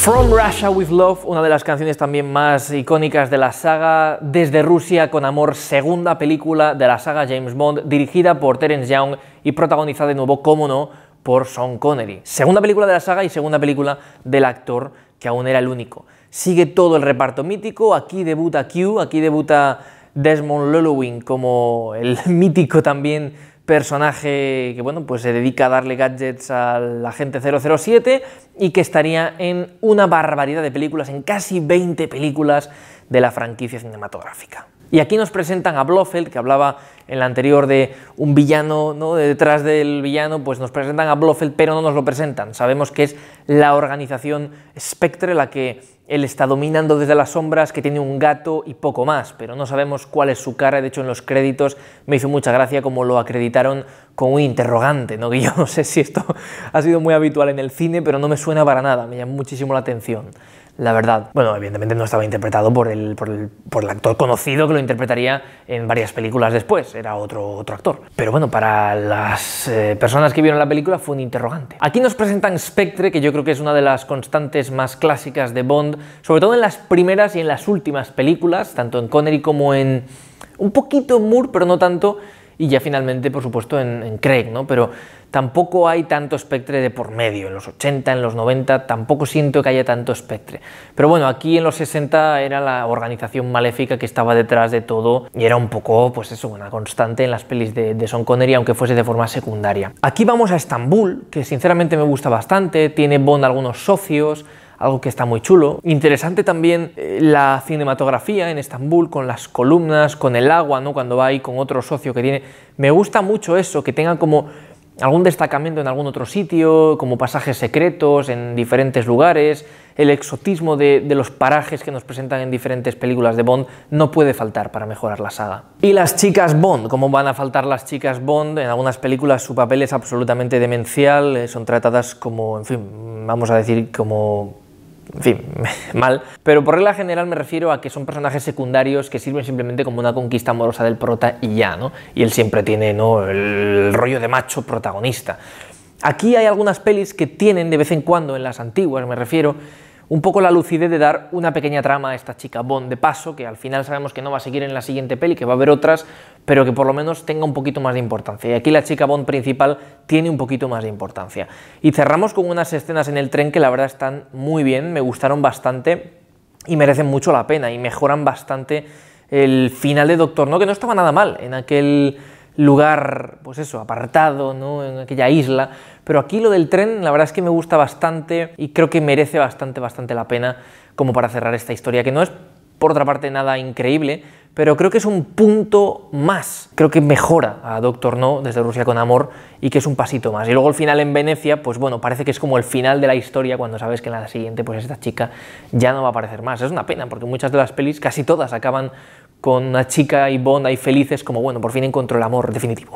From Russia with Love, una de las canciones también más icónicas de la saga Desde Rusia con Amor, segunda película de la saga James Bond, dirigida por Terence Young y protagonizada de nuevo, como no, por Sean Connery. Segunda película de la saga y segunda película del actor que aún era el único. Sigue todo el reparto mítico, aquí debuta Q, aquí debuta Desmond Lollowing como el mítico también personaje que bueno, pues se dedica a darle gadgets al agente 007 y que estaría en una barbaridad de películas, en casi 20 películas de la franquicia cinematográfica. Y aquí nos presentan a Blofeld, que hablaba en la anterior de un villano, ¿no? detrás del villano, pues nos presentan a Blofeld, pero no nos lo presentan. Sabemos que es la organización Spectre la que él está dominando desde las sombras, que tiene un gato y poco más, pero no sabemos cuál es su cara. De hecho, en los créditos me hizo mucha gracia como lo acreditaron con un interrogante, ¿no? Que yo no sé si esto ha sido muy habitual en el cine, pero no me suena para nada, me llama muchísimo la atención la verdad. Bueno, evidentemente no estaba interpretado por el, por el, actor conocido que lo interpretaría en varias películas después, era otro, otro actor. Pero bueno, para las eh, personas que vieron la película fue un interrogante. Aquí nos presentan Spectre, que yo creo que es una de las constantes más clásicas de Bond, sobre todo en las primeras y en las últimas películas, tanto en Connery como en... un poquito en Moore, pero no tanto, y ya finalmente, por supuesto, en, Craig, ¿no? Pero tampoco hay tanto espectre de por medio. En los 80, en los 90, tampoco siento que haya tanto espectre. Pero bueno, aquí en los 60 era la organización maléfica que estaba detrás de todo y era un poco, pues eso, una constante en las pelis de, de Connery, aunque fuese de forma secundaria. Aquí vamos a Estambul, que sinceramente me gusta bastante, tiene Bond algunos socios, algo que está muy chulo. Interesante también eh, la cinematografía en Estambul con las columnas, con el agua, ¿no? cuando va ahí con otro socio que tiene. Me gusta mucho eso, que tenga como algún destacamento en algún otro sitio, como pasajes secretos en diferentes lugares, el exotismo de, de, los parajes que nos presentan en diferentes películas de Bond no puede faltar para mejorar la saga. Y las chicas Bond, ¿cómo van a faltar las chicas Bond? En algunas películas su papel es absolutamente demencial, eh, son tratadas como, en fin, vamos a decir, como en fin, mal. Pero por regla general me refiero a que son personajes secundarios que sirven simplemente como una conquista amorosa del prota y ya, ¿no? Y él siempre tiene, ¿no? El rollo de macho protagonista. Aquí hay algunas pelis que tienen de vez en cuando, en las antiguas me refiero, un poco la lucidez de dar una pequeña trama a esta chica Bond de paso, que al final sabemos que no va a seguir en la siguiente peli, que va a haber otras, pero que por lo menos tenga un poquito más de importancia. Y aquí la chica Bond principal tiene un poquito más de importancia. Y cerramos con unas escenas en el tren que la verdad están muy bien, me gustaron bastante y merecen mucho la pena y mejoran bastante el final de Doctor No, que no estaba nada mal en aquel lugar, pues eso, apartado, ¿no? En aquella isla. Pero aquí lo del tren, la verdad es que me gusta bastante y creo que merece bastante, bastante la pena como para cerrar esta historia, que no es, por otra parte, nada increíble, pero creo que es un punto más. Creo que mejora a Doctor No desde Rusia con Amor y que es un pasito más. Y luego el final en Venecia, pues bueno, parece que es como el final de la historia cuando sabes que en la siguiente, pues esta chica ya no va a aparecer más. Es una pena porque muchas de las pelis, casi todas, acaban con una chica y Bond y felices como, bueno, por fin encontró el amor definitivo.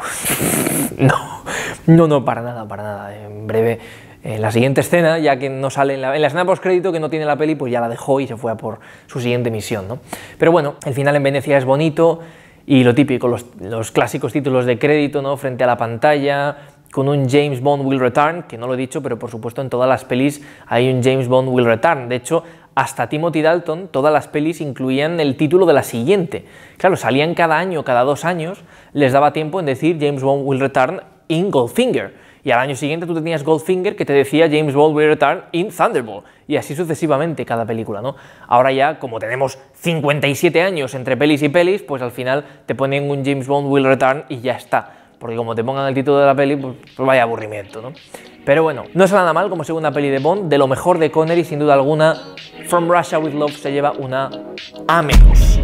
no, no, no, para nada, para nada. En breve, en la siguiente escena, ya que no sale en la, en la escena postcrédito que no tiene la peli, pues ya la dejó y se fue a por su siguiente misión, ¿no? Pero bueno, el final en Venecia es bonito y lo típico, los, los clásicos títulos de crédito, ¿no? Frente a la pantalla, con un James Bond Will Return, que no lo he dicho, pero por supuesto en todas las pelis hay un James Bond Will Return. De hecho, hasta Timothy Dalton, todas las pelis incluían el título de la siguiente. Claro, salían cada año, cada dos años, les daba tiempo en decir James Bond will return in Goldfinger. Y al año siguiente tú tenías Goldfinger que te decía James Bond will return in Thunderbolt. Y así sucesivamente cada película, ¿no? Ahora ya, como tenemos 57 años entre pelis y pelis, pues al final te ponen un James Bond will return y ya está porque como te pongan el título de la peli, pues, pues vaya aburrimiento, ¿no? Pero bueno, no es nada mal como segunda peli de Bond, de lo mejor de Connery sin duda alguna, From Russia with Love se lleva una A